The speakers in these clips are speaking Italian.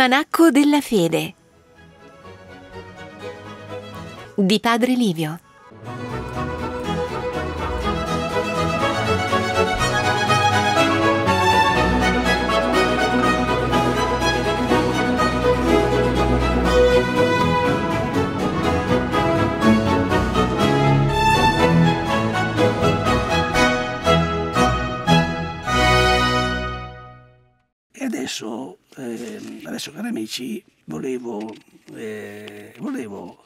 L'almanacco della fede di Padre Livio. adesso eh, adesso cari amici, volevo, eh, volevo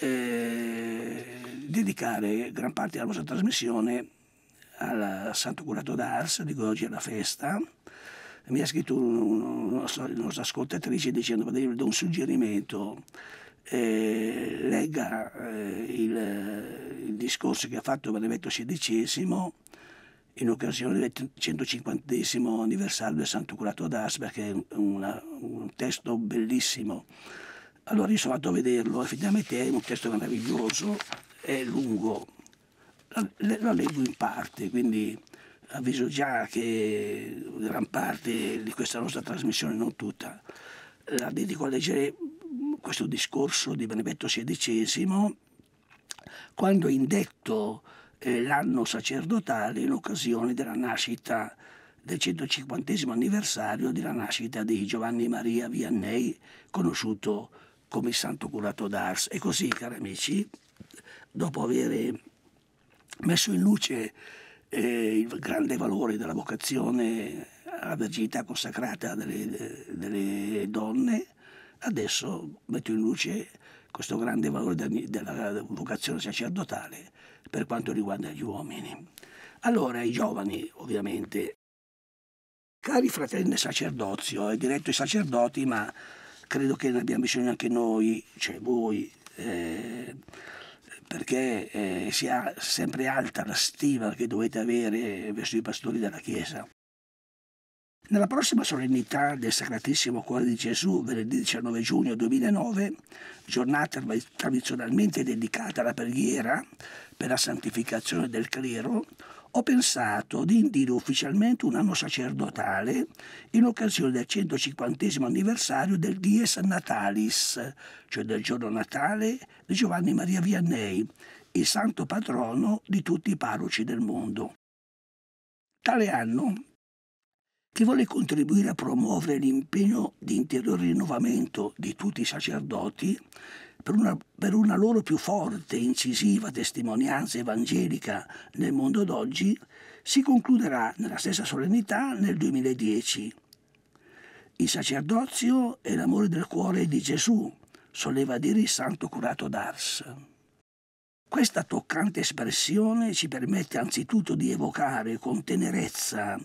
eh, dedicare gran parte della vostra trasmissione al Santo Curato d'Ars, di oggi è la festa. Mi ha scritto una nostra ascoltatrice dicendo che io un suggerimento. Eh, legga eh, il, il, discorso che ha fatto Benedetto XVI in occasione del 150 anniversario del Santo Curato ad Asberg, che è una, un testo bellissimo. Allora io sono andato a vederlo, effettivamente è un testo meraviglioso, è lungo, lo leggo in parte, quindi avviso già che gran parte di questa nostra trasmissione, non tutta, la dedico a leggere questo discorso di Benedetto XVI quando indetto l'anno sacerdotale in occasione della nascita del 150 anniversario della nascita di Giovanni Maria Vianney, conosciuto come Santo Curato d'Ars. E così, cari amici, dopo aver messo in luce eh, il grande valore della vocazione alla verginità consacrata delle, delle, donne, adesso metto in luce questo grande valore della vocazione sacerdotale per quanto riguarda gli uomini. Allora i giovani, ovviamente, cari fratelli del sacerdozio, è diretto i sacerdoti, ma credo che ne abbiamo bisogno anche noi, cioè voi, eh, perché eh, sia sempre alta la stima che dovete avere verso i pastori della Chiesa. Nella prossima solennità del Sacratissimo Cuore di Gesù, venerdì 19 giugno 2009, giornata tradizionalmente dedicata alla preghiera per la santificazione del clero, ho pensato di indire ufficialmente un anno sacerdotale in occasione del 150 anniversario del Dies Natalis, cioè del giorno natale di Giovanni Maria Vianney, il santo patrono di tutti i parroci del mondo. Tale anno che volle contribuire a promuovere l'impegno di interior rinnovamento di tutti i sacerdoti per una, per una loro più forte e incisiva testimonianza evangelica nel mondo d'oggi, si concluderà nella stessa solennità nel 2010. Il sacerdozio è l'amore del cuore di Gesù, soleva dire il santo curato d'Ars. Questa toccante espressione ci permette anzitutto di evocare con tenerezza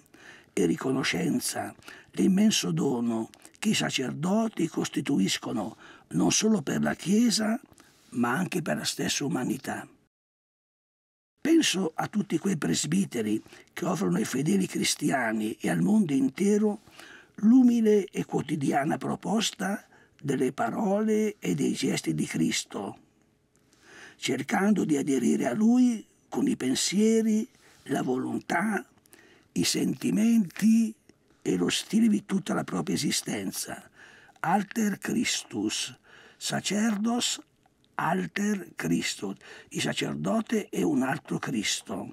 e riconoscenza l'immenso dono che i sacerdoti costituiscono non solo per la Chiesa, ma anche per la stessa umanità. Penso a tutti quei presbiteri che offrono ai fedeli cristiani e al mondo intero l'umile e quotidiana proposta delle parole e dei gesti di Cristo, cercando di aderire a Lui con i pensieri, la volontà, i sentimenti e lo stile di tutta la propria esistenza. Alter Christus, sacerdos alter Christus, il sacerdote è un altro Cristo.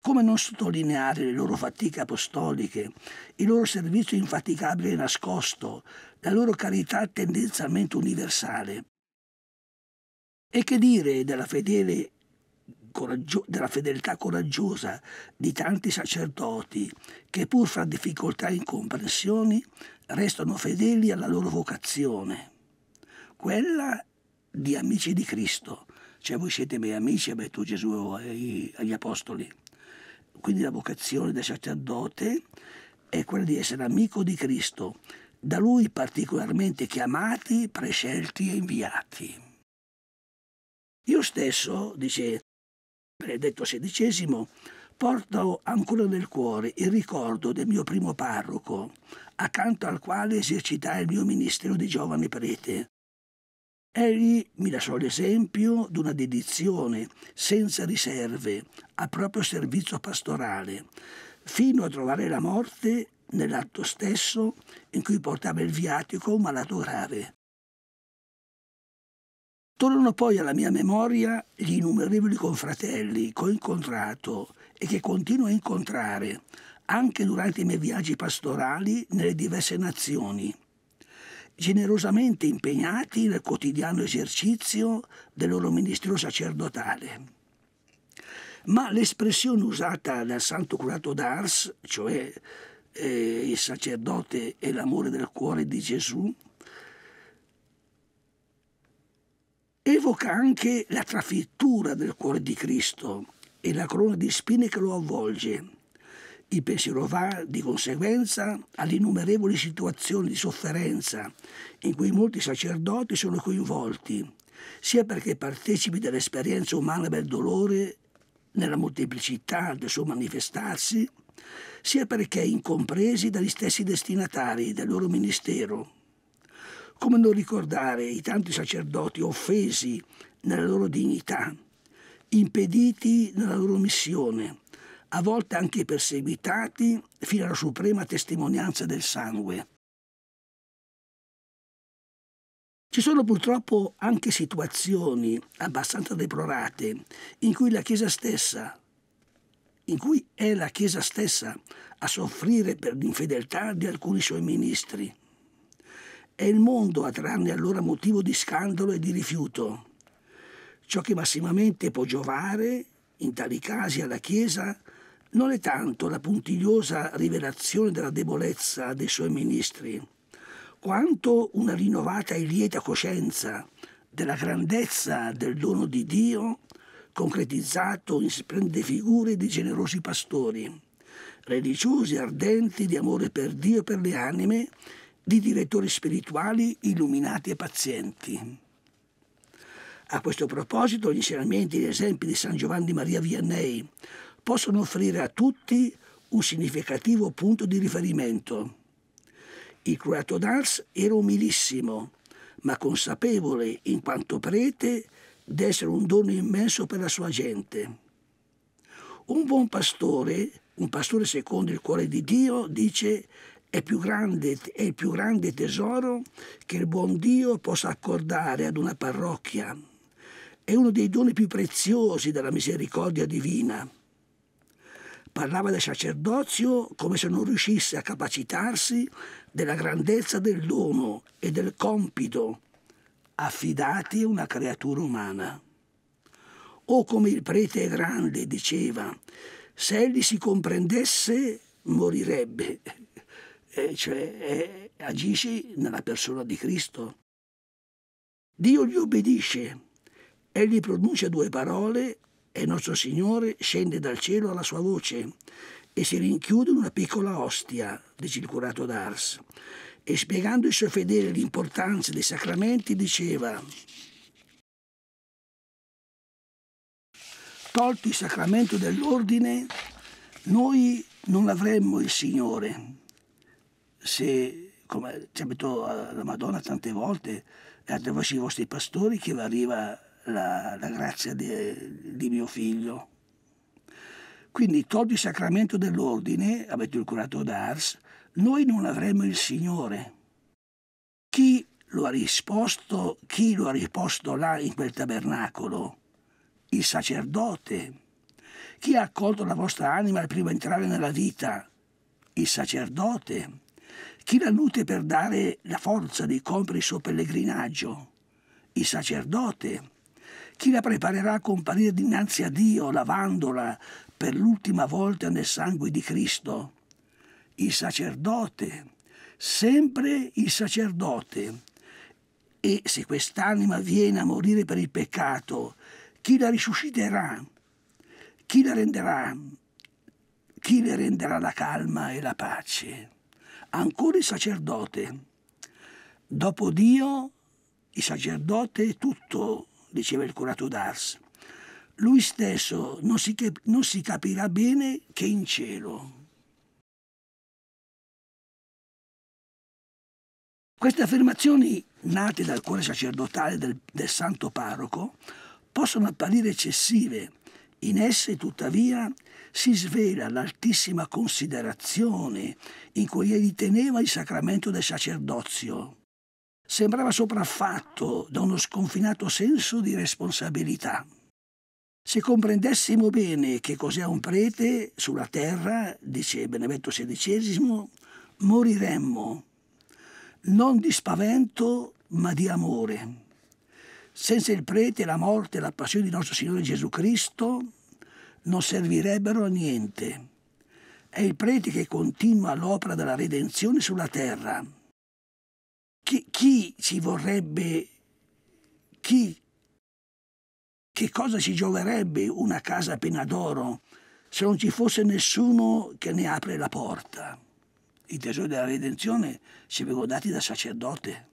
Come non sottolineare le loro fatiche apostoliche, il loro servizio infaticabile e nascosto, la loro carità tendenzialmente universale? E che dire della fedele coraggio- della fedeltà coraggiosa di tanti sacerdoti che pur fra difficoltà e incomprensioni restano fedeli alla loro vocazione, quella di amici di Cristo. Cioè voi siete miei amici, beh tu Gesù ai, agli apostoli. Quindi la vocazione del sacerdote è quella di essere amico di Cristo, da lui particolarmente chiamati, prescelti e inviati. Io stesso, dice Benedetto XVI, porto ancora nel cuore il ricordo del mio primo parroco, accanto al quale esercitai il mio ministero di giovane prete. Egli mi lasciò l'esempio di una dedizione senza riserve al proprio servizio pastorale, fino a trovare la morte nell'atto stesso in cui portava il viatico un malato grave. Tornano poi alla mia memoria gli innumerevoli confratelli che ho incontrato e che continuo a incontrare anche durante i miei viaggi pastorali nelle diverse nazioni, generosamente impegnati nel quotidiano esercizio del loro ministero sacerdotale. Ma l'espressione usata dal santo curato d'Ars, cioè eh, il sacerdote e l'amore del cuore di Gesù, evoca anche la trafittura del cuore di Cristo e la corona di spine che lo avvolge. Il pensiero va di conseguenza alle innumerevoli situazioni di sofferenza in cui molti sacerdoti sono coinvolti, sia perché partecipi dell'esperienza umana del dolore nella molteplicità del suo manifestarsi, sia perché incompresi dagli stessi destinatari del loro ministero come non ricordare i tanti sacerdoti offesi nella loro dignità, impediti nella loro missione, a volte anche perseguitati fino alla suprema testimonianza del sangue. Ci sono purtroppo anche situazioni abbastanza deplorate in cui la Chiesa stessa, in cui è la Chiesa stessa a soffrire per l'infedeltà di alcuni suoi ministri è il mondo a trarne allora motivo di scandalo e di rifiuto. Ciò che massimamente può giovare, in tali casi, alla Chiesa non è tanto la puntigliosa rivelazione della debolezza dei suoi ministri, quanto una rinnovata e lieta coscienza della grandezza del dono di Dio concretizzato in splendide figure di generosi pastori, religiosi ardenti di amore per Dio e per le anime di direttori spirituali illuminati e pazienti. A questo proposito, gli insegnamenti e gli esempi di San Giovanni Maria Vianney possono offrire a tutti un significativo punto di riferimento. Il curato d'Ars era umilissimo, ma consapevole, in quanto prete, di essere un dono immenso per la sua gente. Un buon pastore, un pastore secondo il cuore di Dio, dice è, più grande, è il più grande tesoro che il buon Dio possa accordare ad una parrocchia. È uno dei doni più preziosi della misericordia divina. Parlava del sacerdozio come se non riuscisse a capacitarsi della grandezza del dono e del compito affidati a una creatura umana. O come il prete grande diceva, se egli si comprendesse morirebbe eh, cioè eh, agisci nella persona di Cristo. Dio gli obbedisce, egli pronuncia due parole e nostro Signore scende dal cielo alla sua voce e si rinchiude in una piccola ostia, dice il curato d'Ars, e spiegando ai suoi fedeli l'importanza dei sacramenti diceva tolto il sacramento dell'ordine noi non avremmo il Signore, se, come ci abitò eh, la Madonna tante volte, attraverso i vostri pastori che vi arriva la, la grazia de, di mio figlio. Quindi, tolto il sacramento dell'ordine, avete il curato d'Ars, noi non avremo il Signore. Chi lo ha risposto, chi lo ha risposto là in quel tabernacolo? Il sacerdote. Chi ha accolto la vostra anima al primo entrare nella vita? Il sacerdote. Chi la nutre per dare la forza di compiere il suo pellegrinaggio? Il sacerdote. Chi la preparerà a comparire dinanzi a Dio, lavandola per l'ultima volta nel sangue di Cristo? Il sacerdote. Sempre il sacerdote. E se quest'anima viene a morire per il peccato, chi la risusciterà? Chi la renderà? Chi le renderà la calma e la pace? ancora il sacerdote. Dopo Dio, il sacerdote è tutto, diceva il curato d'Ars. Lui stesso non si, non si capirà bene che in cielo. Queste affermazioni, nate dal cuore sacerdotale del, del santo parroco, possono apparire eccessive, in esse, tuttavia, si svela l'altissima considerazione in cui egli teneva il sacramento del sacerdozio. Sembrava sopraffatto da uno sconfinato senso di responsabilità. Se comprendessimo bene che cos'è un prete sulla terra, dice Benedetto XVI, moriremmo, non di spavento ma di amore. Senza il prete, la morte e la passione di nostro Signore Gesù Cristo non servirebbero a niente. È il prete che continua l'opera della redenzione sulla terra. Chi, chi ci vorrebbe, chi, che cosa ci gioverebbe una casa appena d'oro se non ci fosse nessuno che ne apre la porta? I tesori della redenzione ci vengono dati da sacerdote.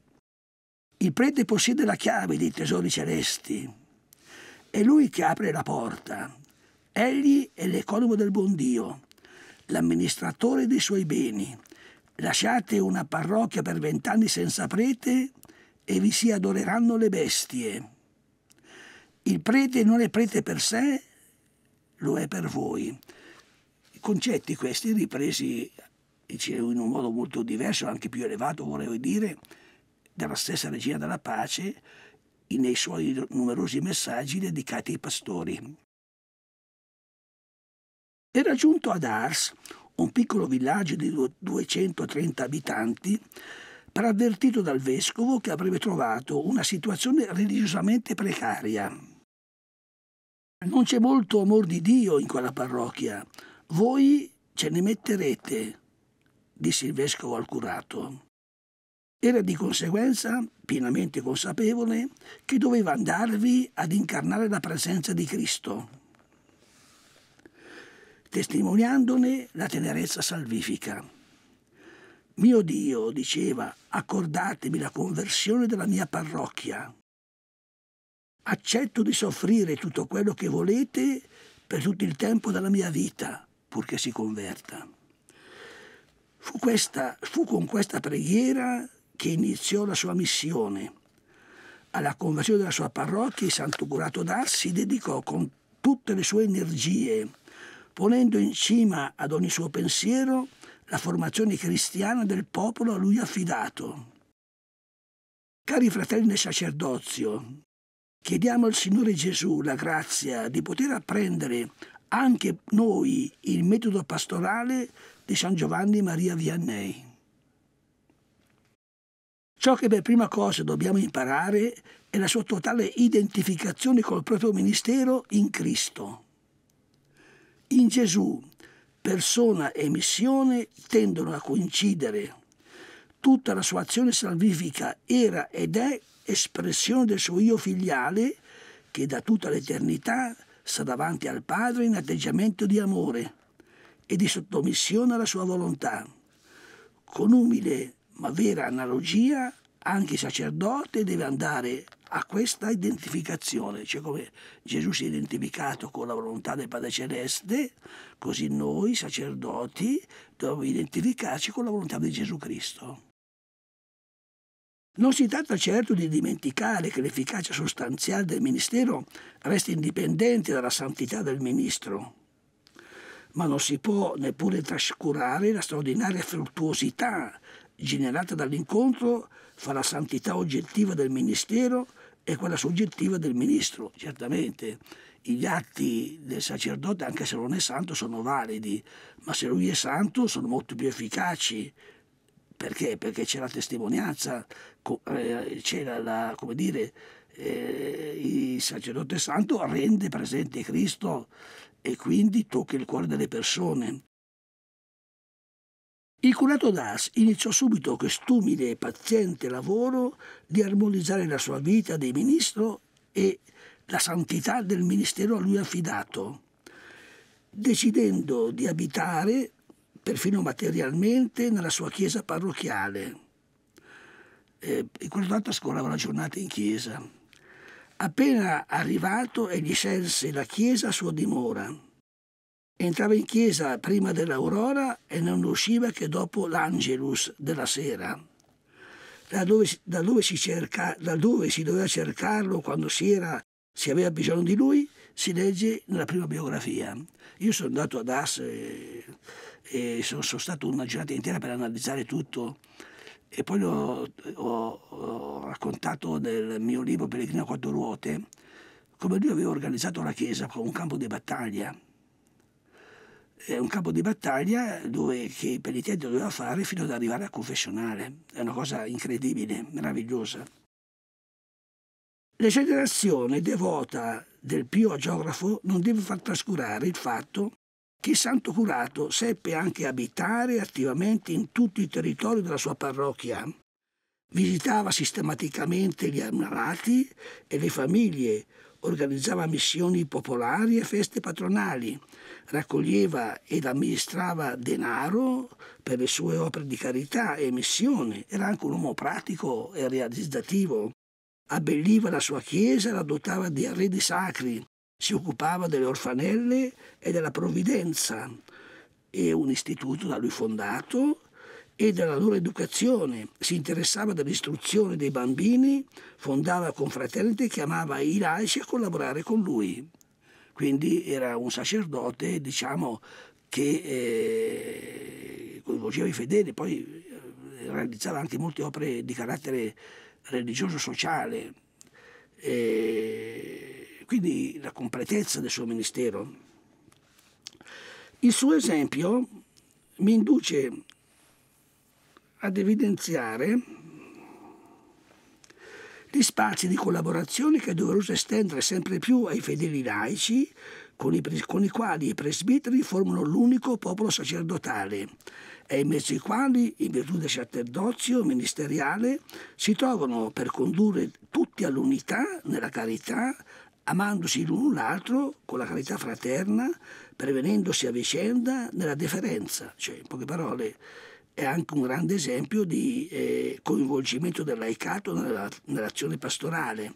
Il prete possiede la chiave dei tesori celesti. È lui che apre la porta. Egli è l'economo del buon Dio, l'amministratore dei suoi beni. Lasciate una parrocchia per vent'anni senza prete e vi si adoreranno le bestie. Il prete non è prete per sé, lo è per voi. Concetti questi ripresi in un modo molto diverso, anche più elevato vorrei dire, della stessa Regina della Pace nei suoi numerosi messaggi dedicati ai pastori. Era giunto ad Ars, un piccolo villaggio di 230 abitanti, per avvertito dal vescovo che avrebbe trovato una situazione religiosamente precaria. Non c'è molto amor di Dio in quella parrocchia. Voi ce ne metterete, disse il vescovo al curato. Era di conseguenza pienamente consapevole che doveva andarvi ad incarnare la presenza di Cristo, testimoniandone la tenerezza salvifica. Mio Dio, diceva, accordatemi la conversione della mia parrocchia. Accetto di soffrire tutto quello che volete per tutto il tempo della mia vita, purché si converta. Fu, questa, fu, con questa preghiera che iniziò la sua missione. Alla conversione della sua parrocchia, il Santo Curato d'Ars si dedicò con tutte le sue energie, ponendo in cima ad ogni suo pensiero la formazione cristiana del popolo a lui affidato. Cari fratelli del sacerdozio, chiediamo al Signore Gesù la grazia di poter apprendere anche noi il metodo pastorale di San Giovanni Maria Vianney. Ciò che per prima cosa dobbiamo imparare è la sua totale identificazione col proprio ministero in Cristo. In Gesù persona e missione tendono a coincidere. Tutta la sua azione salvifica era ed è espressione del suo io filiale che da tutta l'eternità sta davanti al Padre in atteggiamento di amore e di sottomissione alla sua volontà. Con umile ma vera analogia, anche il sacerdote deve andare a questa identificazione, cioè come Gesù si è identificato con la volontà del Padre Celeste, così noi sacerdoti dobbiamo identificarci con la volontà di Gesù Cristo. Non si tratta certo di dimenticare che l'efficacia sostanziale del ministero resta indipendente dalla santità del ministro, ma non si può neppure trascurare la straordinaria fruttuosità generata dall'incontro fra la santità oggettiva del ministero e quella soggettiva del ministro, certamente. Gli atti del sacerdote, anche se non è santo, sono validi, ma se lui è santo sono molto più efficaci. Perché? Perché c'è la testimonianza, eh, c'è la, la, come dire, eh, il sacerdote santo rende presente Cristo e quindi tocca il cuore delle persone. Il curato Das iniziò subito quest'umile e paziente lavoro di armonizzare la sua vita di ministro e la santità del ministero a lui affidato, decidendo di abitare, perfino materialmente, nella sua chiesa parrocchiale. Eh, il curato Das tanto scorreva la giornata in chiesa. Appena arrivato, egli scelse la chiesa a sua dimora entrava in chiesa prima dell'aurora e non usciva che dopo l'Angelus della sera. Da dove, da, dove cerca, da dove, si doveva cercarlo quando si, era, si, aveva bisogno di lui, si legge nella prima biografia. Io sono andato ad As e, e sono, sono, stato una giornata intera per analizzare tutto e poi ho, ho, ho raccontato nel mio libro Pellegrino a quattro ruote come lui aveva organizzato la chiesa con un campo di battaglia è un campo di battaglia dove, che il penitente doveva fare fino ad arrivare al confessionale. È una cosa incredibile, meravigliosa. La generazione devota del Pio agiografo non deve far trascurare il fatto che il santo curato seppe anche abitare attivamente in tutto il territorio della sua parrocchia. Visitava sistematicamente gli ammalati e le famiglie, organizzava missioni popolari e feste patronali, raccoglieva ed amministrava denaro per le sue opere di carità e missioni, era anche un uomo pratico e realizzativo, abbelliva la sua chiesa e la dotava di arredi sacri, si occupava delle orfanelle e della provvidenza e un istituto da lui fondato e della loro educazione, si interessava dell'istruzione dei bambini, fondava confraternite e chiamava i laici a collaborare con lui. Quindi era un sacerdote, diciamo, che eh, coinvolgeva i fedeli, poi eh, realizzava anche molte opere di carattere religioso-sociale. Eh, quindi la completezza del suo ministero. Il suo esempio mi induce ad evidenziare gli spazi di collaborazione che è doveroso estendere sempre più ai fedeli laici, con i, con i quali i presbiteri formano l'unico popolo sacerdotale e in mezzo ai quali, in virtù del sacerdozio ministeriale, si trovano per condurre tutti all'unità nella carità, amandosi l'un l'altro con la carità fraterna, prevenendosi a vicenda nella deferenza, cioè in poche parole è anche un grande esempio di eh, coinvolgimento del laicato nella, nell'azione pastorale.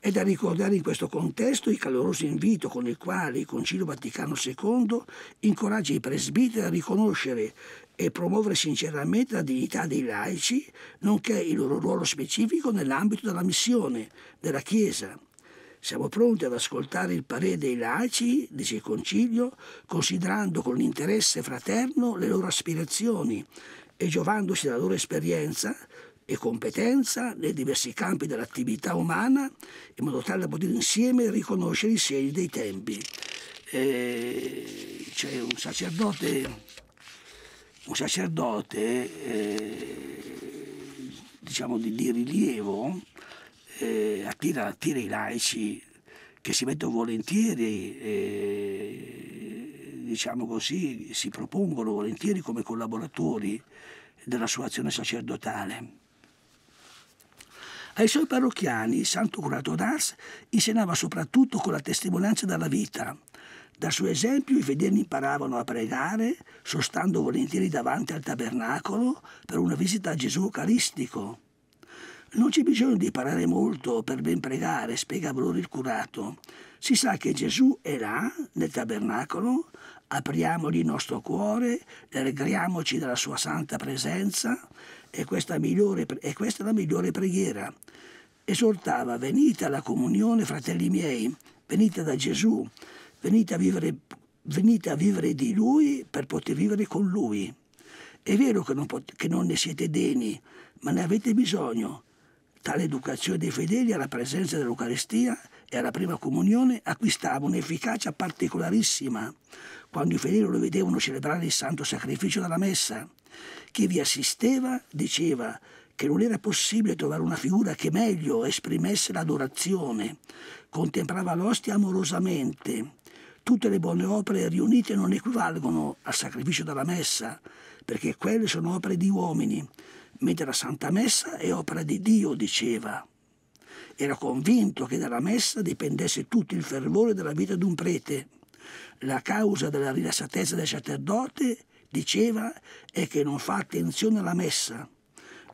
È da ricordare in questo contesto il caloroso invito con il quale il Concilio Vaticano II incoraggia i presbiteri a riconoscere e promuovere sinceramente la dignità dei laici, nonché il loro ruolo specifico nell'ambito della missione della Chiesa. Siamo pronti ad ascoltare il parere dei laici, dice il Concilio, considerando con interesse fraterno le loro aspirazioni, e giovandosi della loro esperienza e competenza nei diversi campi dell'attività umana, in modo tale da poter insieme riconoscere i segni dei tempi. Eh, c'è un sacerdote, un sacerdote eh, diciamo di, di rilievo, eh, attira, attira, i laici che si mettono volentieri, eh, diciamo così, si propongono volentieri come collaboratori della sua azione sacerdotale. Ai suoi parrocchiani il santo curato d'Ars insegnava soprattutto con la testimonianza dalla vita. Dal suo esempio i fedeli imparavano a pregare, sostando volentieri davanti al tabernacolo per una visita a Gesù Eucaristico. Non c'è bisogno di imparare molto per ben pregare, spiega loro il curato. Si sa che Gesù è là, nel tabernacolo, apriamogli il nostro cuore, allegriamoci della sua santa presenza e questa, migliore, e questa è la migliore preghiera. Esortava, venite alla comunione, fratelli miei, venite da Gesù, venite a vivere, venite a vivere di Lui per poter vivere con Lui. È vero che non, che non ne siete degni, ma ne avete bisogno. Tale educazione dei fedeli alla presenza dell'Eucaristia e alla prima comunione acquistava un'efficacia particolarissima, quando i fedeli lo vedevano celebrare il santo sacrificio della messa. Chi vi assisteva diceva che non era possibile trovare una figura che meglio esprimesse l'adorazione. Contemplava l'ostia amorosamente. Tutte le buone opere riunite non equivalgono al sacrificio della messa, perché quelle sono opere di uomini, mentre la Santa Messa è opera di Dio, diceva. Era convinto che dalla messa dipendesse tutto il fervore della vita di un prete. La causa della rilassatezza del sacerdote, diceva, è che non fa attenzione alla messa.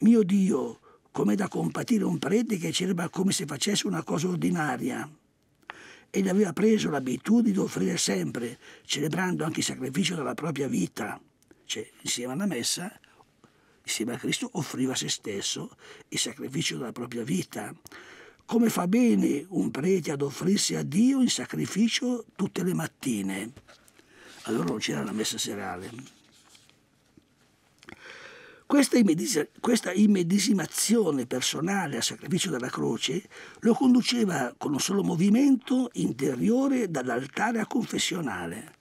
Mio Dio, com'è da compatire un prete che celebra come se facesse una cosa ordinaria. Ed aveva preso l'abitudine di offrire sempre, celebrando anche il sacrificio della propria vita. Cioè, insieme alla messa, insieme a Cristo, offriva a se stesso il sacrificio della propria vita come fa bene un prete ad offrirsi a Dio in sacrificio tutte le mattine. Allora non c'era la messa serale. Questa, immedes questa immedesimazione personale al sacrificio della croce lo conduceva con un solo movimento interiore dall'altare a confessionale.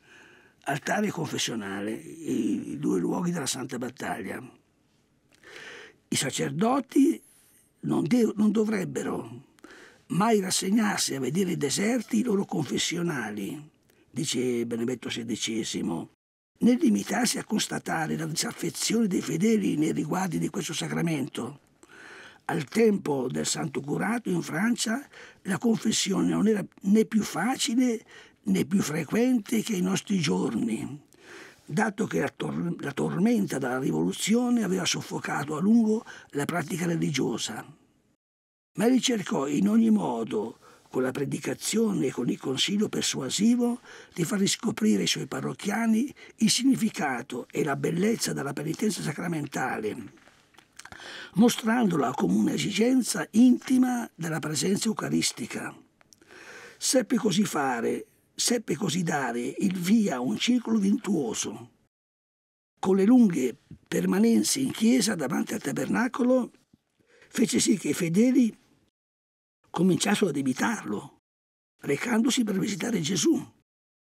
Altare e confessionale, i due luoghi della Santa Battaglia. I sacerdoti non, non dovrebbero mai rassegnarsi a vedere deserti i loro confessionali, dice Benedetto XVI, né limitarsi a constatare la disaffezione dei fedeli nei riguardi di questo sacramento. Al tempo del Santo Curato in Francia la confessione non era né più facile né più frequente che ai nostri giorni, dato che la, tor la tormenta della rivoluzione aveva soffocato a lungo la pratica religiosa ma ricercò in ogni modo, con la predicazione e con il consiglio persuasivo, di far riscoprire ai suoi parrocchiani il significato e la bellezza della penitenza sacramentale mostrandola come un'esigenza intima della presenza eucaristica. Seppe così fare, seppe così dare il via a un circolo vintuoso. Con le lunghe permanenze in chiesa davanti al tabernacolo fece sì che i fedeli cominciassero ad evitarlo, recandosi per visitare Gesù,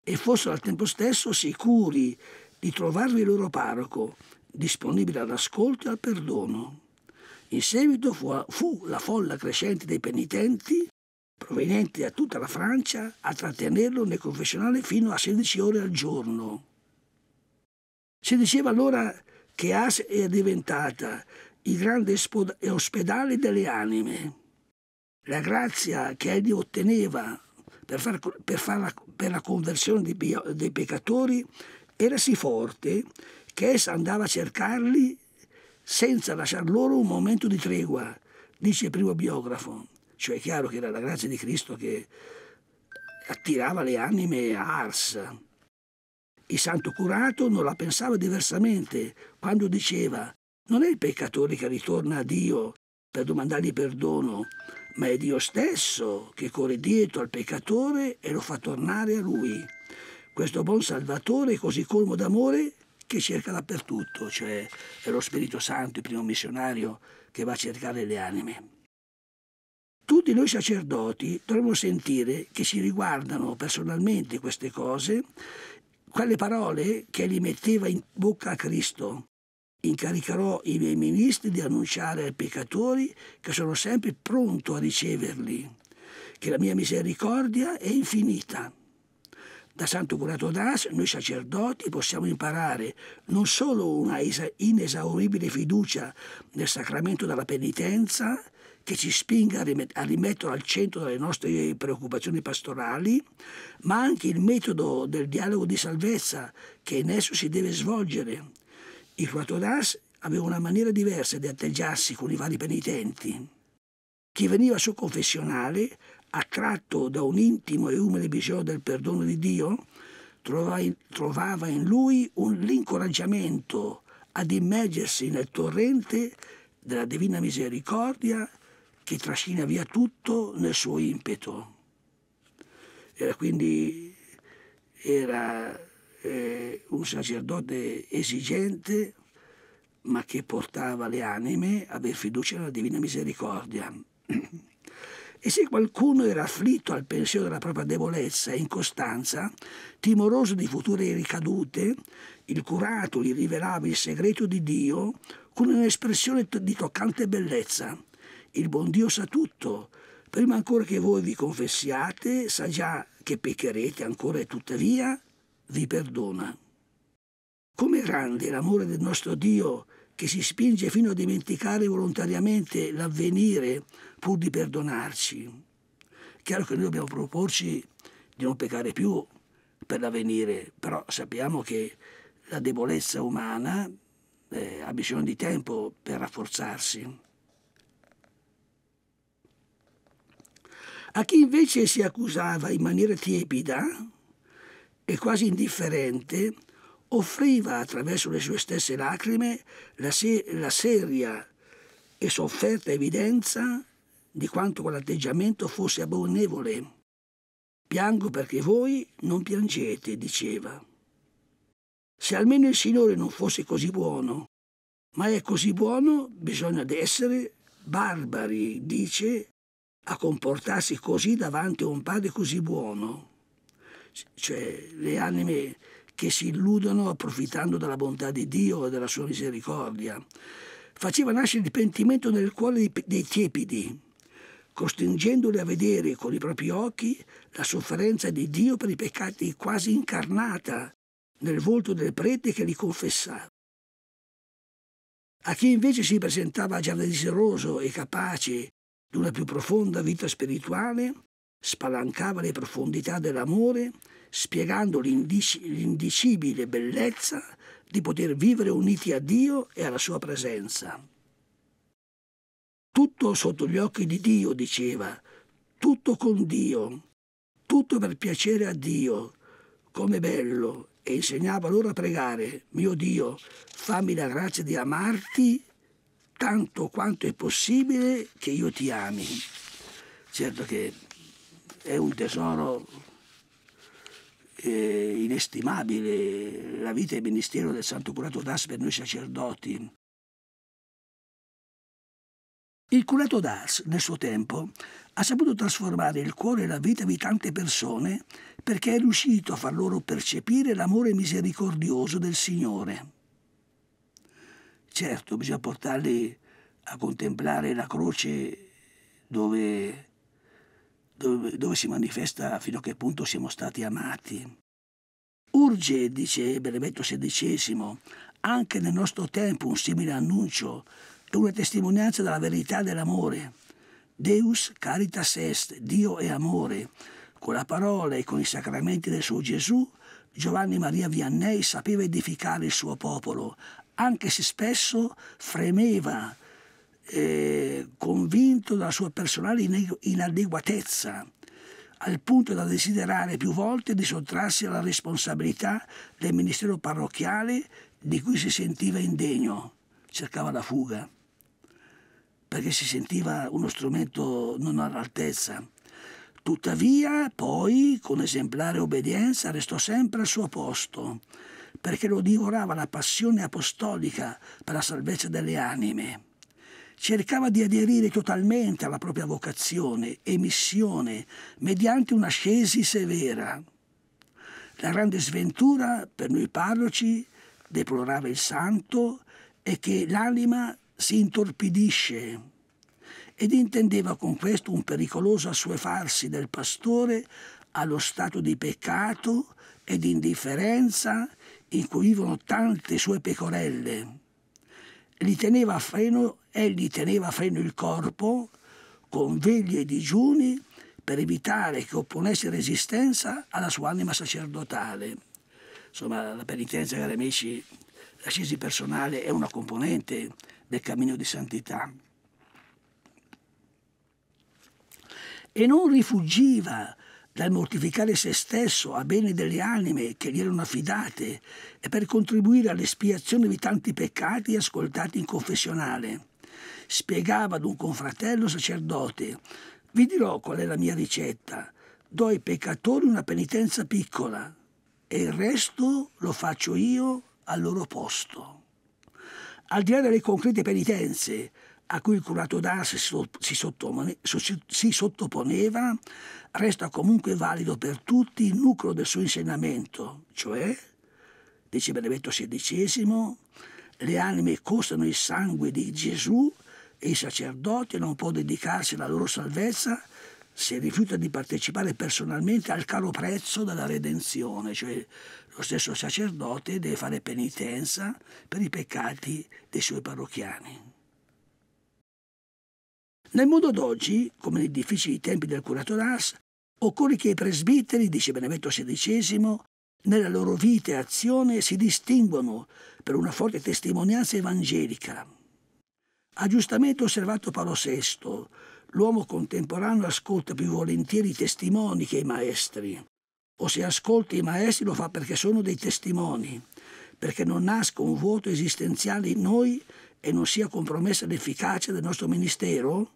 e fossero al tempo stesso sicuri di trovarvi il loro parroco, disponibile all'ascolto e al perdono. In seguito fu, fu la folla crescente dei penitenti, provenienti da tutta la Francia, a trattenerlo nel confessionale fino a 16 ore al giorno. Si diceva allora che As è diventata il grande ospedale delle anime la grazia che egli otteneva per, far, per, far la, per la, conversione dei, dei peccatori era sì forte che essa andava a cercarli senza lasciar loro un momento di tregua, dice il primo biografo. Cioè è chiaro che era la grazia di Cristo che attirava le anime a Ars. Il santo curato non la pensava diversamente quando diceva non è il peccatore che ritorna a Dio per domandargli perdono, ma è Dio stesso che corre dietro al peccatore e lo fa tornare a lui. Questo buon Salvatore è così colmo d'amore che cerca dappertutto, cioè è lo Spirito Santo, il primo missionario, che va a cercare le anime. Tutti noi sacerdoti dovremmo sentire che ci riguardano personalmente queste cose, quelle parole che li metteva in bocca a Cristo, incaricherò i miei ministri di annunciare ai peccatori che sono sempre pronto a riceverli, che la mia misericordia è infinita. Da Santo Curato d'As noi sacerdoti possiamo imparare non solo una inesauribile fiducia nel sacramento della penitenza, che ci spinga a rimettere al centro delle nostre preoccupazioni pastorali, ma anche il metodo del dialogo di salvezza che in esso si deve svolgere, il Quattuadas aveva una maniera diversa di atteggiarsi con i vari penitenti. Chi veniva sul confessionale, attratto da un intimo e umile bisogno del perdono di Dio, trovava in lui un l'incoraggiamento ad immergersi nel torrente della divina misericordia che trascina via tutto nel suo impeto. Era quindi era eh, un sacerdote esigente ma che portava le anime a aver fiducia nella divina misericordia. E se qualcuno era afflitto al pensiero della propria debolezza e incostanza, timoroso di future ricadute, il curato gli rivelava il segreto di Dio con un'espressione di toccante bellezza. Il buon Dio sa tutto, prima ancora che voi vi confessiate, sa già che peccherete ancora e tuttavia vi perdona. Come grande l'amore del nostro Dio che si spinge fino a dimenticare volontariamente l'avvenire pur di perdonarci. Chiaro che noi dobbiamo proporci di non peccare più per l'avvenire, però sappiamo che la debolezza umana eh, ha bisogno di tempo per rafforzarsi. A chi invece si accusava in maniera tiepida, e quasi indifferente, offriva attraverso le sue stesse lacrime la, se la seria e sofferta evidenza di quanto quell'atteggiamento fosse abominevole. Piango perché voi non piangete, diceva. Se almeno il Signore non fosse così buono, ma è così buono, bisogna essere barbari, dice, a comportarsi così davanti a un padre così buono cioè le anime che si illudono approfittando della bontà di Dio e della sua misericordia. Faceva nascere il pentimento nel cuore dei tiepidi, costringendoli a vedere con i propri occhi la sofferenza di Dio per i peccati quasi incarnata nel volto del prete che li confessava. A chi invece si presentava già desideroso e capace di una più profonda vita spirituale, spalancava le profondità dell'amore, spiegando l'indic- l'indicibile bellezza di poter vivere uniti a Dio e alla sua presenza. Tutto sotto gli occhi di Dio, diceva, tutto con Dio, tutto per piacere a Dio, come bello, e insegnava loro a pregare, mio Dio, fammi la grazia di amarti tanto quanto è possibile che io ti ami. Certo che è un tesoro eh, inestimabile, la vita e il ministero del Santo Curato d'As per noi sacerdoti. Il curato d'As, nel suo tempo, ha saputo trasformare il cuore e la vita di tante persone perché è riuscito a far loro percepire l'amore misericordioso del Signore. Certo, bisogna portarli a contemplare la croce dove dove, dove si manifesta fino a che punto siamo stati amati. Urge, dice Benedetto XVI, anche nel nostro tempo un simile annuncio e una testimonianza della verità dell'amore. Deus caritas est, Dio è amore. Con la parola e con i sacramenti del suo Gesù, Giovanni Maria Vianney sapeva edificare il suo popolo, anche se spesso fremeva eh, convinto della sua personale inadeguatezza, al punto da desiderare più volte di sottrarsi alla responsabilità del ministero parrocchiale di cui si sentiva indegno, cercava la fuga, perché si sentiva uno strumento non all'altezza. Tuttavia, poi, con esemplare obbedienza, restò sempre al suo posto, perché lo divorava la passione apostolica per la salvezza delle anime cercava di aderire totalmente alla propria vocazione e missione mediante una scesi severa. La grande sventura per noi parroci, deplorava il santo, è che l'anima si intorpidisce ed intendeva con questo un pericoloso assuefarsi del pastore allo stato di peccato ed indifferenza in cui vivono tante sue pecorelle li teneva a freno, egli eh, teneva a freno il corpo con veglie e digiuni per evitare che opponesse resistenza alla sua anima sacerdotale. Insomma, la penitenza, cari amici, l'ascesi personale è una componente del cammino di santità. E non rifugiva dal mortificare se stesso a bene delle anime che gli erano affidate e per contribuire all'espiazione di tanti peccati ascoltati in confessionale. Spiegava ad un confratello sacerdote, vi dirò qual è la mia ricetta, do ai peccatori una penitenza piccola e il resto lo faccio io al loro posto. Al di là delle concrete penitenze, a cui il curato d'asta si sottoponeva resta comunque valido per tutti il nucleo del suo insegnamento, cioè, dice Benedetto XVI, le anime costano il sangue di Gesù e il sacerdote non può dedicarsi alla loro salvezza se rifiuta di partecipare personalmente al caro prezzo della redenzione, cioè lo stesso sacerdote deve fare penitenza per i peccati dei suoi parrocchiani. Nel mondo d'oggi, come nei difficili tempi del curato d'Ars, occorre che i presbiteri, dice Benedetto XVI, nella loro vita e azione si distinguano per una forte testimonianza evangelica. Ha giustamente osservato Paolo VI, l'uomo contemporaneo ascolta più volentieri i testimoni che i maestri, o se ascolta i maestri lo fa perché sono dei testimoni, perché non nasca un vuoto esistenziale in noi e non sia compromessa l'efficacia del nostro ministero?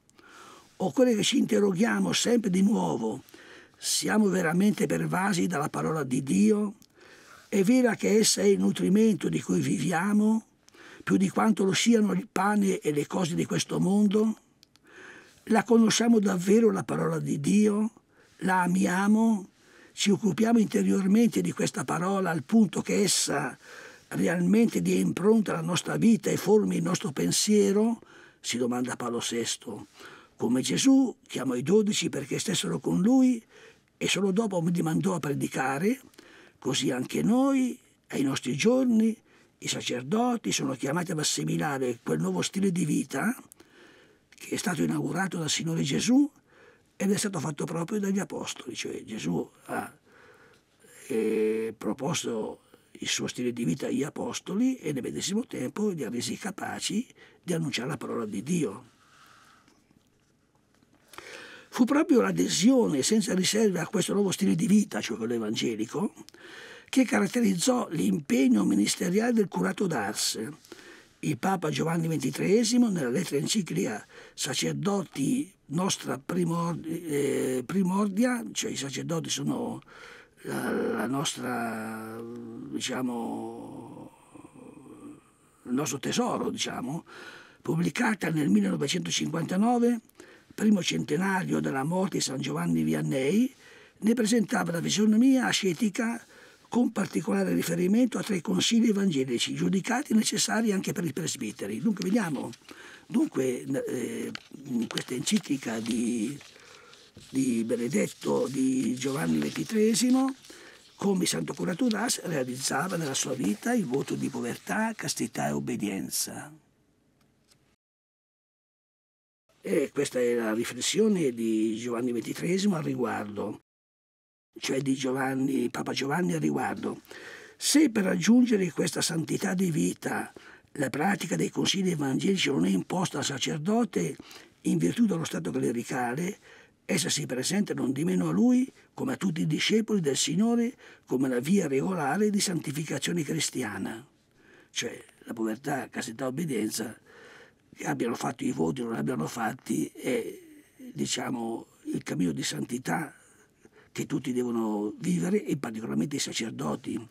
Occorre che ci interroghiamo sempre di nuovo. Siamo veramente pervasi dalla parola di Dio? È vera che essa è il nutrimento di cui viviamo, più di quanto lo siano il pane e le cose di questo mondo? La conosciamo davvero la parola di Dio? La amiamo? Ci occupiamo interiormente di questa parola al punto che essa realmente dia impronta alla nostra vita e formi il nostro pensiero? Si domanda Paolo VI come Gesù chiamò i dodici perché stessero con lui e solo dopo li mandò a predicare, così anche noi, ai nostri giorni, i sacerdoti sono chiamati ad assimilare quel nuovo stile di vita che è stato inaugurato dal Signore Gesù ed è stato fatto proprio dagli Apostoli, cioè Gesù ha eh, proposto il suo stile di vita agli Apostoli e nel medesimo tempo li ha resi capaci di annunciare la parola di Dio fu proprio l'adesione senza riserve a questo nuovo stile di vita, cioè quello evangelico, che caratterizzò l'impegno ministeriale del curato d'Ars. Il Papa Giovanni XXIII, nella lettera enciclica Sacerdoti nostra eh, primordia, cioè i sacerdoti sono la nostra, diciamo, il nostro tesoro, diciamo, pubblicata nel 1959, primo centenario della morte di San Giovanni Vianney, ne presentava la fisionomia ascetica con particolare riferimento a tre consigli evangelici giudicati necessari anche per i presbiteri. Dunque vediamo, dunque eh, questa enciclica di, di Benedetto di Giovanni XXIII come Santo Curaturas realizzava nella sua vita il voto di povertà, castità e obbedienza. E questa è la riflessione di Giovanni XXIII al riguardo, cioè di Giovanni, Papa Giovanni al riguardo. Se per raggiungere questa santità di vita la pratica dei consigli evangelici non è imposta al sacerdote in virtù dello stato clericale, essa si presenta non di meno a lui, come a tutti i discepoli del Signore, come la via regolare di santificazione cristiana. Cioè, la povertà, castità, obbedienza abbiano fatto i voti o non abbiano fatti è diciamo, il cammino di santità che tutti devono vivere e particolarmente i sacerdoti.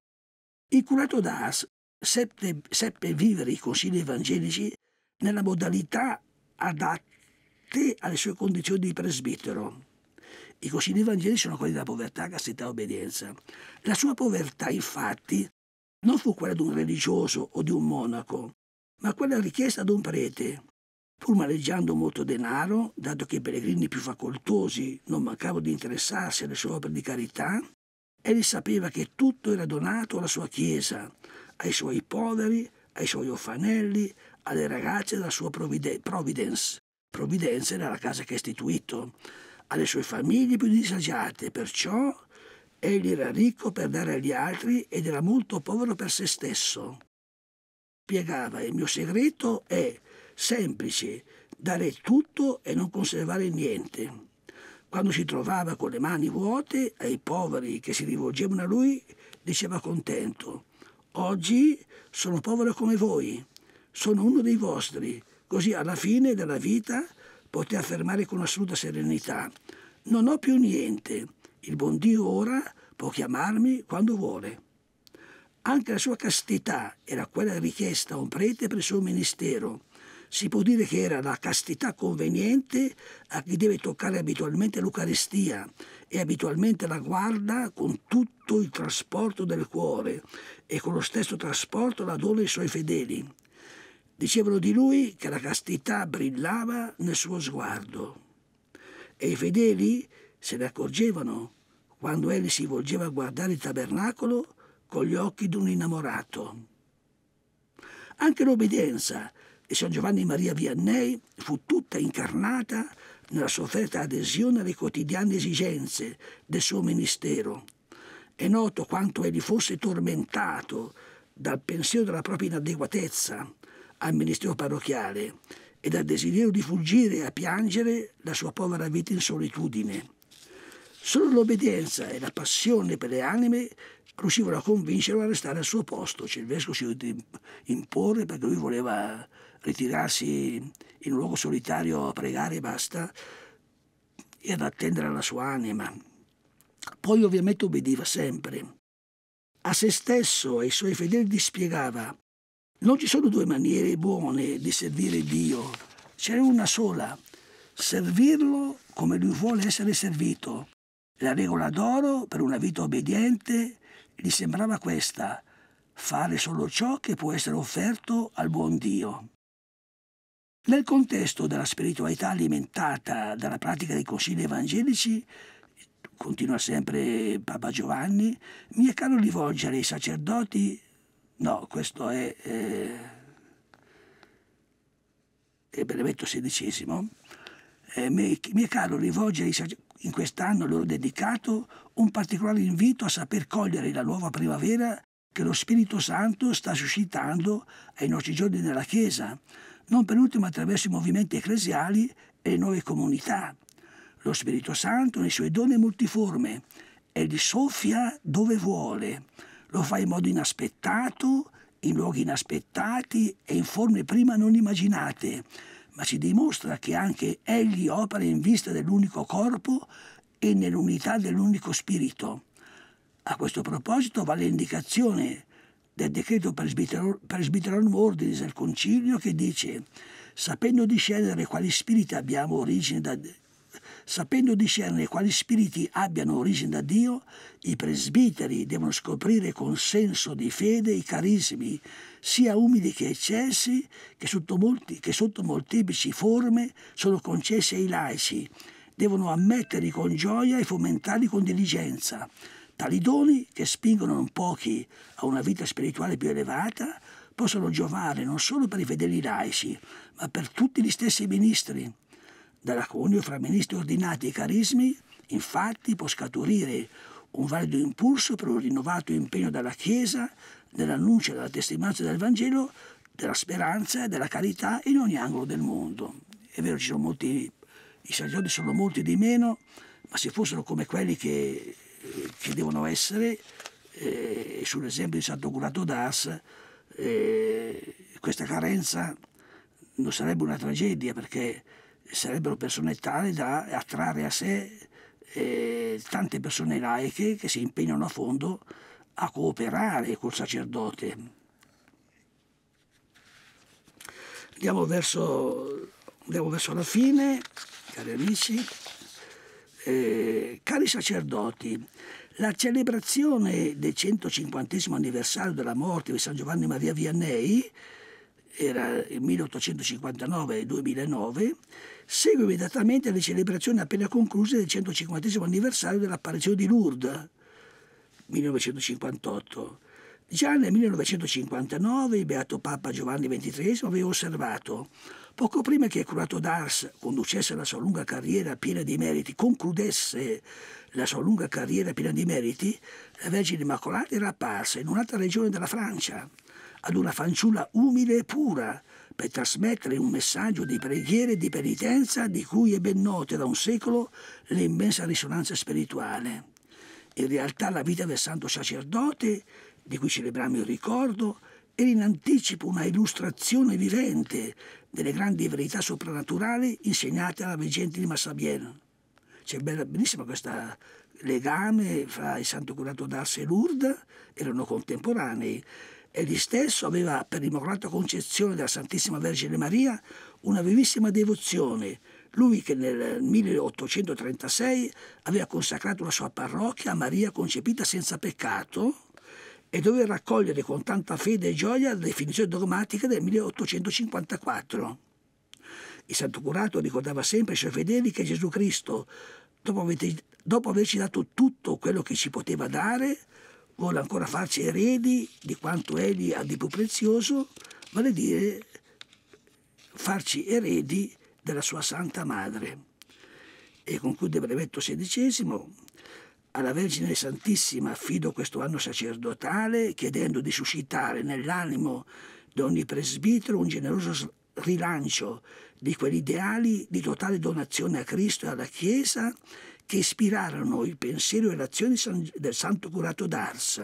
Il curato d'As seppe, seppe vivere i consigli evangelici nella modalità adatte alle sue condizioni di presbitero. I consigli evangelici sono quelli della povertà, castità e obbedienza. La sua povertà, infatti, non fu quella di un religioso o di un monaco, ma quella richiesta ad un prete, pur maleggiando molto denaro, dato che i pellegrini più facoltosi non mancavano di interessarsi alle sue opere di carità, egli sapeva che tutto era donato alla sua Chiesa, ai suoi poveri, ai suoi orfanelli, alle ragazze della sua Providence. Providence era la casa che ha istituito, alle sue famiglie più disagiate, perciò egli era ricco per dare agli altri ed era molto povero per se stesso spiegava il mio segreto è semplice, dare tutto e non conservare niente. Quando si trovava con le mani vuote, ai poveri che si rivolgevano a lui, diceva contento, oggi sono povero come voi, sono uno dei vostri, così alla fine della vita poteva affermare con assoluta serenità, non ho più niente, il buon Dio ora può chiamarmi quando vuole. Anche la sua castità era quella richiesta a un prete per il suo ministero. Si può dire che era la castità conveniente a chi deve toccare abitualmente l'Eucaristia e abitualmente la guarda con tutto il trasporto del cuore e con lo stesso trasporto la dona ai suoi fedeli. Dicevano di lui che la castità brillava nel suo sguardo e i fedeli se ne accorgevano quando egli si volgeva a guardare il tabernacolo con gli occhi d'un innamorato. Anche l'obbedienza di San Giovanni Maria Vianney fu tutta incarnata nella sua offerta adesione alle quotidiane esigenze del suo ministero. È noto quanto egli fosse tormentato dal pensiero della propria inadeguatezza al ministero parrocchiale e dal desiderio di fuggire a piangere la sua povera vita in solitudine. Solo l'obbedienza e la passione per le anime riuscivano a convincerlo a restare al suo posto. Silvestro cioè, si doveva imporre perché lui voleva ritirarsi in un luogo solitario a pregare e basta e ad attendere alla sua anima. Poi ovviamente obbediva sempre. A se stesso e ai suoi fedeli spiegava non ci sono due maniere buone di servire Dio, c'è una sola, servirlo come lui vuole essere servito. La regola d'oro per una vita obbediente gli sembrava questa, fare solo ciò che può essere offerto al buon Dio. Nel contesto della spiritualità alimentata dalla pratica dei consigli evangelici, continua sempre Papa Giovanni, mi è caro rivolgere ai sacerdoti, no, questo è, eh, è Benevento XVI, eh, mi, è caro rivolgere ai sacerdoti, in quest'anno loro dedicato un particolare invito a saper cogliere la nuova primavera che lo Spirito Santo sta suscitando ai nostri giorni nella Chiesa, non per ultimo attraverso i movimenti ecclesiali e le nuove comunità. Lo Spirito Santo nei suoi doni è multiforme e li soffia dove vuole, lo fa in modo inaspettato, in luoghi inaspettati e in forme prima non immaginate, ma ci dimostra che anche egli opera in vista dell'unico corpo e nell'unità dell'unico spirito. A questo proposito va l'indicazione del decreto presbiterorum ordinis del concilio che dice sapendo discernere quali spiriti abbiamo origine da Sapendo discernere quali spiriti abbiano origine da Dio, i presbiteri devono scoprire con senso di fede i carismi, sia umili che eccessi, che sotto, molti, che sotto molteplici forme sono concessi ai laici, devono ammetterli con gioia e fomentarli con diligenza. Tali doni, che spingono non pochi a una vita spirituale più elevata, possono giovare non solo per i fedeli laici, ma per tutti gli stessi ministri. Dalla comunione fra ministri ordinati e carismi, infatti, può scaturire un valido impulso per un rinnovato impegno della Chiesa nell'annuncio della testimonianza del Vangelo, della speranza e della carità in ogni angolo del mondo. È vero, ci sono molti i sacerdoti sono molti di meno, ma se fossero come quelli che, che devono essere, eh, sull'esempio di Santo Curato d'Ars, eh, questa carenza non sarebbe una tragedia perché sarebbero persone tali da attrarre a sé eh, tante persone laiche che si impegnano a fondo a cooperare col sacerdote. Andiamo verso, andiamo verso la fine cari amici, eh, cari sacerdoti, la celebrazione del 150 anniversario della morte di San Giovanni Maria Vianney, era il 1859-2009, segue immediatamente le celebrazioni appena concluse del 150 anniversario dell'apparizione di Lourdes, 1958. Già nel 1959 il beato Papa Giovanni XXIII aveva osservato Poco prima che Curato d'Ars conducesse la sua lunga carriera piena di meriti, concludesse la sua lunga carriera piena di meriti, la Vergine Immacolata era apparsa in un'altra regione della Francia, ad una fanciulla umile e pura, per trasmettere un messaggio di preghiere e di penitenza di cui è ben nota da un secolo l'immensa risonanza spirituale. In realtà la vita del santo sacerdote, di cui celebriamo il ricordo, era in anticipo una illustrazione vivente delle grandi verità soprannaturali insegnate alla Vigente di Massabiena. C'è benissimo questo legame fra il Santo Curato d'Ars e Lourdes, erano contemporanei. Egli stesso aveva per l'Immacolata Concezione della Santissima Vergine Maria una vivissima devozione. Lui che nel 1836 aveva consacrato la sua parrocchia a Maria concepita senza peccato, e dover raccogliere con tanta fede e gioia la definizione dogmatica del 1854. Il Santo Curato ricordava sempre ai suoi fedeli che Gesù Cristo, dopo, averci, dopo averci dato tutto quello che ci poteva dare, vuole ancora farci eredi di quanto egli ha di più prezioso, vale a dire farci eredi della sua Santa Madre. E conclude il brevetto XVI alla Vergine Santissima affido questo anno sacerdotale, chiedendo di suscitare nell'animo di ogni presbitero un generoso rilancio di quegli ideali di totale donazione a Cristo e alla Chiesa che ispirarono il pensiero e l'azione del Santo Curato d'Ars.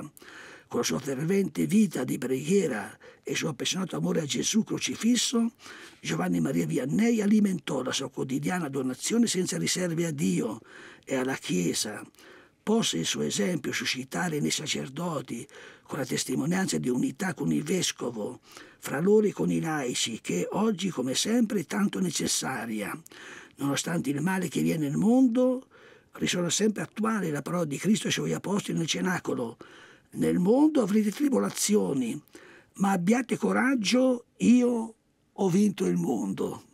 Con la sua fervente vita di preghiera e il suo appassionato amore a Gesù crocifisso, Giovanni Maria Viannei alimentò la sua quotidiana donazione senza riserve a Dio e alla Chiesa, possa il suo esempio suscitare nei sacerdoti, con la testimonianza di unità con il vescovo, fra loro e con i laici, che oggi come sempre è tanto necessaria. Nonostante il male che viene nel mondo, risuona sempre attuale la parola di Cristo ai suoi apostoli nel cenacolo. Nel mondo avrete tribolazioni, ma abbiate coraggio, io ho vinto il mondo.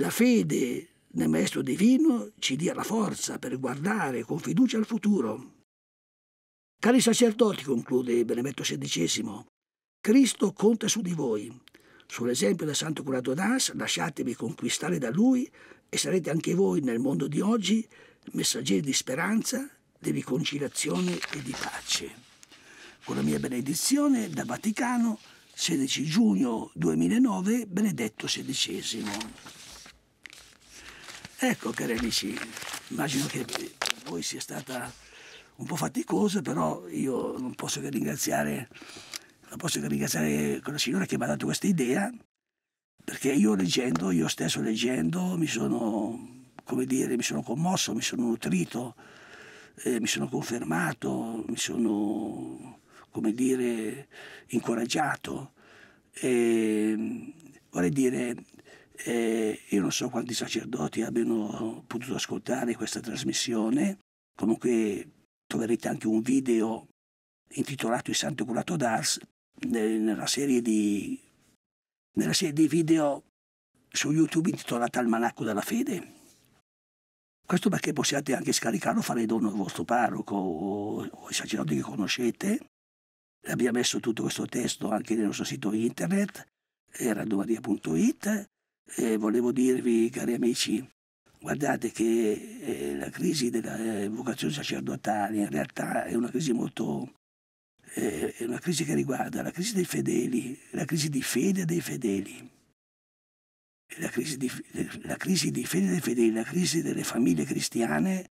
La fede nel Maestro Divino ci dia la forza per guardare con fiducia al futuro. Cari sacerdoti, conclude Benedetto XVI, Cristo conta su di voi. Sull'esempio del Santo Curato d'As lasciatevi conquistare da Lui e sarete anche voi nel mondo di oggi messaggeri di speranza, di riconciliazione e di pace. Con la mia benedizione da Vaticano, 16 giugno 2009, Benedetto XVI. Ecco, cari amici, immagino che voi sia stata un po' faticosa, però io non posso che ringraziare, non posso che ringraziare quella signora che mi ha dato questa idea, perché io leggendo, io stesso leggendo, mi sono, come dire, mi sono commosso, mi sono nutrito, eh, mi sono confermato, mi sono, come dire, incoraggiato. E, ehm, vorrei dire, e io non so quanti sacerdoti abbiano potuto ascoltare questa trasmissione, comunque troverete anche un video intitolato Il Santo Curato d'Ars nella serie di, nella serie di video su YouTube intitolata Almanacco della Fede. Questo perché possiate anche scaricarlo, fare dono al vostro parroco o, o ai sacerdoti che conoscete. Abbiamo messo tutto questo testo anche nel nostro sito internet, raddomaria.it, e eh, volevo dirvi, cari amici, guardate che eh, la crisi della eh, vocazione sacerdotale in realtà è una crisi molto... Eh, è una crisi che riguarda la crisi dei fedeli, la crisi di fede dei fedeli. La crisi, di, la crisi di fede dei fedeli, la crisi delle famiglie cristiane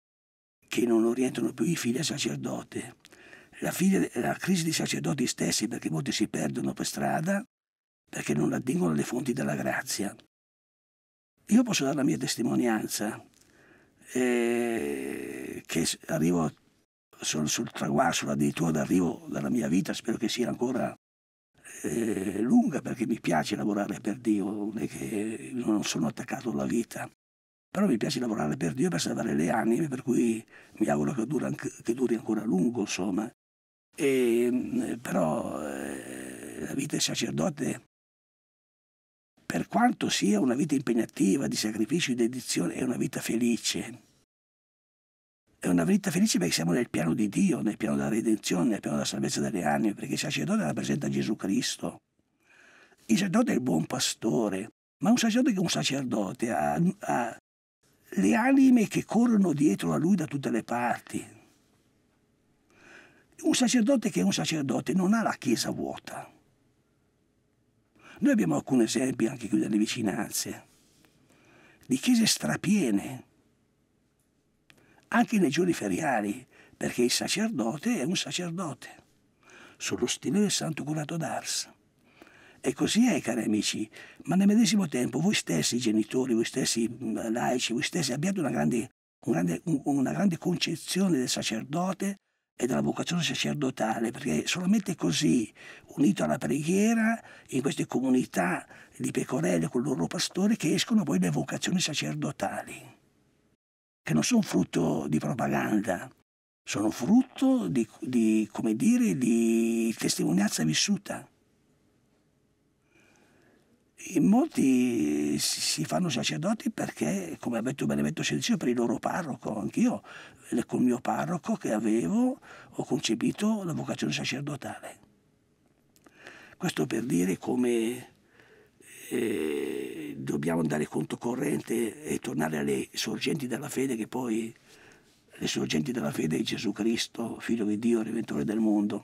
che non orientano più i figli a sacerdote, la, figlia, la crisi dei sacerdoti stessi perché molti si perdono per strada perché non attingono le fonti della grazia, io posso dare la mia testimonianza, eh, che arrivo sul, sul traguardo, sull'addirittura d'arrivo della mia vita, spero che sia ancora eh, lunga perché mi piace lavorare per Dio, non è che non sono attaccato alla vita, però mi piace lavorare per Dio per salvare le anime, per cui mi auguro che, dura, che duri ancora a lungo, insomma. E, ehm, però eh, la vita del sacerdote per quanto sia una vita impegnativa, di sacrificio, e dedizione, è una vita felice. È una vita felice perché siamo nel piano di Dio, nel piano della redenzione, nel piano della salvezza delle anime, perché il sacerdote rappresenta Gesù Cristo. Il sacerdote è il buon pastore, ma un sacerdote che è un sacerdote ha, ha le anime che corrono dietro a lui da tutte le parti. Un sacerdote che è un sacerdote non ha la chiesa vuota noi abbiamo alcuni esempi anche qui dalle vicinanze di chiese strapiene, anche nei giorni feriali, perché il sacerdote è un sacerdote, sullo stile del santo curato d'Ars. E così è, cari amici, ma nel medesimo tempo voi stessi, genitori, voi stessi mm, laici, voi stessi abbiate una grande, una grande, una grande concezione del sacerdote e della vocazione sacerdotale, perché solamente così, unito alla preghiera, in queste comunità di pecorelle con il loro pastore, che escono poi le vocazioni sacerdotali, che non sono frutto di propaganda, sono frutto di, di come dire, di testimonianza vissuta. In molti si fanno sacerdoti perché, come ha detto Benedetto XVI, per il loro parroco. Anch'io, eh, col mio parroco che avevo, ho concepito la vocazione sacerdotale. Questo per dire come eh, dobbiamo andare conto corrente e tornare alle sorgenti della fede che poi le sorgenti della fede è Gesù Cristo, figlio di Dio, redentore del mondo.